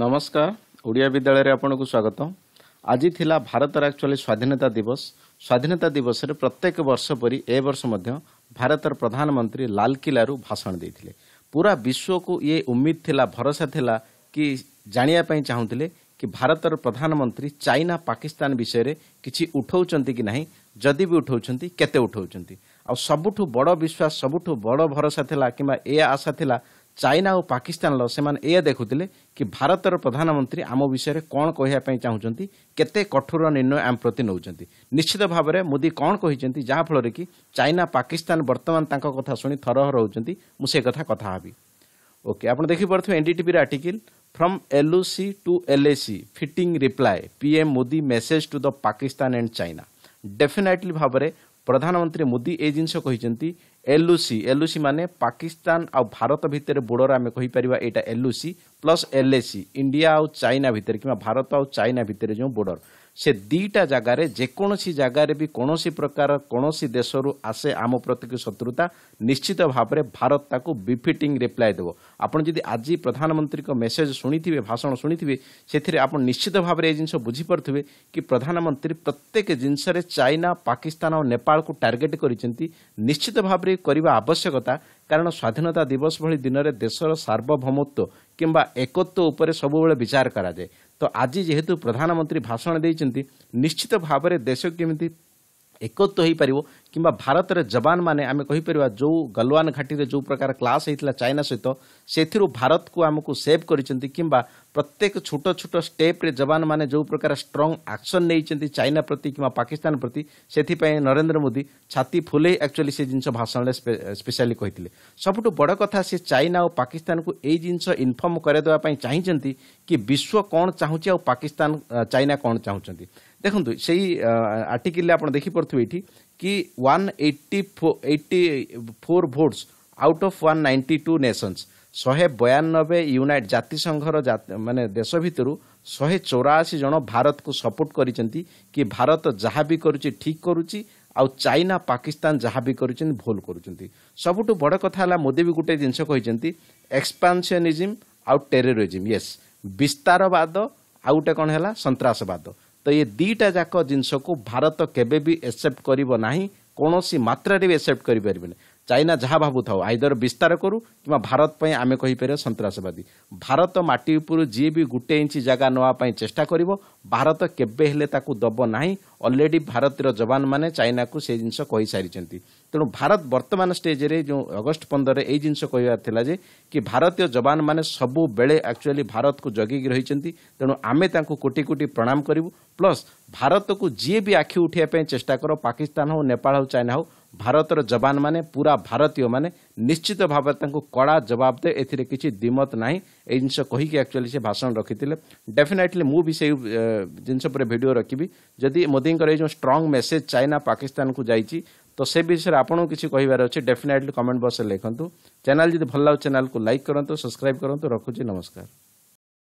ନମସ୍କାର ଓଡ଼ିଆ ବିଦ୍ୟାଳୟରେ ଆପଣଙ୍କୁ ସ୍ୱାଗତ ଆଜି ଥିଲା ଭାରତର ଆକ୍ଚୁଆଲି ସ୍ୱାଧୀନତା ଦିବସ ସ୍ୱାଧୀନତା ଦିବସରେ ପ୍ରତ୍ୟେକ ବର୍ଷ ପରି ଏ ବର୍ଷ ମଧ୍ୟ ଭାରତର ପ୍ରଧାନମନ୍ତ୍ରୀ ଲାଲକିଲାରୁ ଭାଷଣ ଦେଇଥିଲେ ପୁରା ବିଶ୍ୱକୁ ଇଏ ଉମିଦ ଥିଲା ଭରସା ଥିଲା କି ଜାଣିବା ପାଇଁ ଚାହୁଁଥିଲେ କି ଭାରତର ପ୍ରଧାନମନ୍ତ୍ରୀ ଚାଇନା ପାକିସ୍ତାନ ବିଷୟରେ କିଛି ଉଠାଉଛନ୍ତି କି ନାହିଁ ଯଦି ବି ଉଠାଉଛନ୍ତି କେତେ ଉଠାଉଛନ୍ତି ଆଉ ସବୁଠୁ ବଡ଼ ବିଶ୍ୱାସ ସବୁଠୁ ବଡ଼ ଭରସା ଥିଲା କିମ୍ବା ଏ ଆଶା ଥିଲା ଚାଇନା ଓ ପାକିସ୍ତାନର ସେମାନେ ଏୟା ଦେଖୁଥିଲେ କି ଭାରତର ପ୍ରଧାନମନ୍ତ୍ରୀ ଆମ ବିଷୟରେ କ'ଣ କହିବା ପାଇଁ ଚାହୁଁଛନ୍ତି କେତେ କଠୋର ନିର୍ଣ୍ଣୟ ଆମ ପ୍ରତି ନେଉଛନ୍ତି ନିଶ୍ଚିତ ଭାବରେ ମୋଦି କ'ଣ କହିଛନ୍ତି ଯାହାଫଳରେ କି ଚାଇନା ପାକିସ୍ତାନ ବର୍ତ୍ତମାନ ତାଙ୍କ କଥା ଶୁଣି ଥରହର ହେଉଛନ୍ତି ମୁଁ ସେ କଥା କଥା ହେବି ଓକେ ଆପଣ ଦେଖିପାରୁଥିବେ ଏନ୍ଡିଟିଭିର article from LOC to LAC fitting reply PM Modi message to the Pakistan and China definitely ଭାବରେ ପ୍ରଧାନମନ୍ତ୍ରୀ ମୋଦି ଏ ଜିନିଷ କହିଛନ୍ତି ଏଲ୍ଓସି ଏଲ୍ଓସି ମାନେ ପାକିସ୍ତାନ ଆଉ ଭାରତ ଭିତରେ ବୋର୍ଡର ଆମେ କହିପାରିବା ଏଇଟା ଏଲ୍ଓସି ପ୍ଲସ୍ ଏଲ୍ଏସି ଇଣ୍ଡିଆ ଆଉ ଚାଇନା ଭିତରେ କିମ୍ବା ଭାରତ ଆଉ ଚାଇନା ଭିତରେ ଯେଉଁ ବୋର୍ଡର ସେ ଦୁଇଟା ଜାଗାରେ ଯେକୌଣସି ଜାଗାରେ ବି କୌଣସି ପ୍ରକାର କୌଣସି ଦେଶରୁ ଆସେ ଆମ ପ୍ରତିକୁ ଶତ୍ରୁତା ନିଶ୍ଚିତ ଭାବରେ ଭାରତ ତାକୁ ବିଫିଟିଂ ରିପ୍ଲାଏ ଦେବ ଆପଣ ଯଦି ଆଜି ପ୍ରଧାନମନ୍ତ୍ରୀଙ୍କ ମେସେଜ୍ ଶୁଣିଥିବେ ଭାଷଣ ଶୁଣିଥିବେ ସେଥିରେ ଆପଣ ନିଶ୍ଚିତ ଭାବରେ ଏ ଜିନିଷ ବୁଝିପାରୁଥିବେ କି ପ୍ରଧାନମନ୍ତ୍ରୀ ପ୍ରତ୍ୟେକ ଜିନିଷରେ ଚାଇନା ପାକିସ୍ତାନ ଓ ନେପାଳକୁ ଟାର୍ଗେଟ୍ କରିଛନ୍ତି ନିଶ୍ଚିତ ଭାବରେ କରିବା ଆବଶ୍ୟକତା କାରଣ ସ୍ୱାଧୀନତା ଦିବସ ଭଳି ଦିନରେ ଦେଶର ସାର୍ବଭୌମତ୍ୱ କିମ୍ବା ଏକତ୍ୱ ଉପରେ ସବୁବେଳେ ବିଚାର କରାଯାଏ ତ ଆଜି ଯେହେତୁ ପ୍ରଧାନମନ୍ତ୍ରୀ ଭାଷଣ ଦେଇଛନ୍ତି ନିଶ୍ଚିତ ଭାବରେ ଦେଶ କେମିତି ଏକତ୍ର ହୋଇପାରିବ କିମ୍ବା ଭାରତରେ ଯବାନମାନେ ଆମେ କହିପାରିବା ଯେଉଁ ଗଲୱାନ ଘାଟିରେ ଯେଉଁ ପ୍ରକାର କ୍ଲାସ୍ ହୋଇଥିଲା ଚାଇନା ସହିତ ସେଥିରୁ ଭାରତକୁ ଆମକୁ ସେଭ୍ କରିଛନ୍ତି କିମ୍ବା ପ୍ରତ୍ୟେକ ଛୋଟ ଛୋଟ ଷ୍ଟେପ୍ରେ ଯବାନମାନେ ଯେଉଁ ପ୍ରକାର ଷ୍ଟ୍ରଙ୍ଗ୍ ଆକ୍ସନ୍ ନେଇଛନ୍ତି ଚାଇନା ପ୍ରତି କିମ୍ବା ପାକିସ୍ତାନ ପ୍ରତି ସେଥିପାଇଁ ନରେନ୍ଦ୍ର ମୋଦି ଛାତି ଫୁଲେଇ ଆକ୍ଚୁଆଲି ସେ ଜିନିଷ ଭାଷଣରେ ସ୍ପେଶିଆଲି କହିଥିଲେ ସବୁଠୁ ବଡ଼ କଥା ସେ ଚାଇନା ଓ ପାକିସ୍ତାନକୁ ଏଇ ଜିନିଷ ଇନଫର୍ମ କରାଇଦେବା ପାଇଁ ଚାହିଁଛନ୍ତି କି ବିଶ୍ୱ କ'ଣ ଚାହୁଁଛି ଆଉ ପାକିସ୍ତାନ ଚାଇନା କ'ଣ ଚାହୁଁଛନ୍ତି ଦେଖନ୍ତୁ ସେଇ ଆର୍ଟିକିଲରେ ଆପଣ ଦେଖିପାରୁଥିବେ ଏଇଠି କି one eighty eighty four votes out of one ninety two nations ଶହେ ବୟାନବେ ୟୁନାଇଟ୍ ଜାତିସଂଘର ମାନେ ଦେଶ ଭିତରୁ ଶହେ ଚଉରାଅଶୀ ଜଣ ଭାରତକୁ ସପୋର୍ଟ କରିଛନ୍ତି କି ଭାରତ ଯାହା ବି କରୁଛି ଠିକ୍ କରୁଛି ଆଉ ଚାଇନା ପାକିସ୍ତାନ ଯାହା ବି କରୁଛନ୍ତି ଭୁଲ କରୁଛନ୍ତି ସବୁଠୁ ବଡ଼ କଥା ହେଲା ମୋଦି ବି ଗୋଟେ ଜିନିଷ କହିଛନ୍ତି ଏକ୍ସପାନ୍ସନିଜିମ୍ ଆଉ ଟେରୋରିଜିମ୍ ୟେସ୍ ବିସ୍ତାରବାଦ ଆଉ ଗୋଟେ କ'ଣ ହେଲା ସନ୍ତାସବାଦ ତ ଏ ଦୁଇଟା ଯାକ ଜିନିଷକୁ ଭାରତ କେବେ ବି ଏକ୍ସେପ୍ଟ କରିବ ନାହିଁ କୌଣସି ମାତ୍ରାରେ ବି ଏକ୍ସେପ୍ଟ କରିପାରିବନି ଚାଇନା ଯାହା ଭାବୁଥାଉ ଆଇଦର ବିସ୍ତାର କରୁ କିମ୍ବା ଭାରତ ପାଇଁ ଆମେ କହିପାରିବା ସନ୍ତାସବାଦୀ ଭାରତ ମାଟି ଉପରୁ ଯିଏ ବି ଗୋଟେ ଇଞ୍ଚ ଜାଗା ନେବା ପାଇଁ ଚେଷ୍ଟା କରିବ ଭାରତ କେବେ ହେଲେ ତାକୁ ଦେବ ନାହିଁ ଅଲରେଡି ଭାରତର ଯବାନମାନେ ଚାଇନାକୁ ସେ ଜିନିଷ କହିସାରିଛନ୍ତି ତେଣୁ ଭାରତ ବର୍ତ୍ତମାନ ଷ୍ଟେଜ୍ରେ ଯେଉଁ ଅଗଷ୍ଟ ପନ୍ଦରରେ ଏଇ ଜିନିଷ କହିବାର ଥିଲା ଯେ କି ଭାରତୀୟ ଯବାନମାନେ ସବୁବେଳେ ଆକ୍ଚୁଆଲି ଭାରତକୁ ଜଗିକି ରହିଛନ୍ତି ତେଣୁ ଆମେ ତାଙ୍କୁ କୋଟି କୋଟି ପ୍ରଣାମ କରିବୁ ପ୍ଲସ୍ ଭାରତକୁ ଯିଏ ବି ଆଖି ଉଠାଇବା ପାଇଁ ଚେଷ୍ଟା କର ପାକିସ୍ତାନ ହେଉ ନେପାଳ ହେଉ ଚାଇନା ହେଉ भारत जवान मैंने पूरा भारतीय मैंने निश्चित भाव कड़ा जवाब दे ए किसी दिमत ना ये जिन कहीकिचुअली भाषण रखी डेफिनेटली मुझे जिन भिड रखी जदि मोदी जो स्ट्रंग मेसेज चाइना पाकिस्तान को जाइए तो से विषय में आपको किसी कहार अच्छे डेफिनेटली कमेंट बक्स लिखुद चैनल जब भल लगे चैनल को लाइक करूँ सब्सक्राइब करूँ रखुच नमस्कार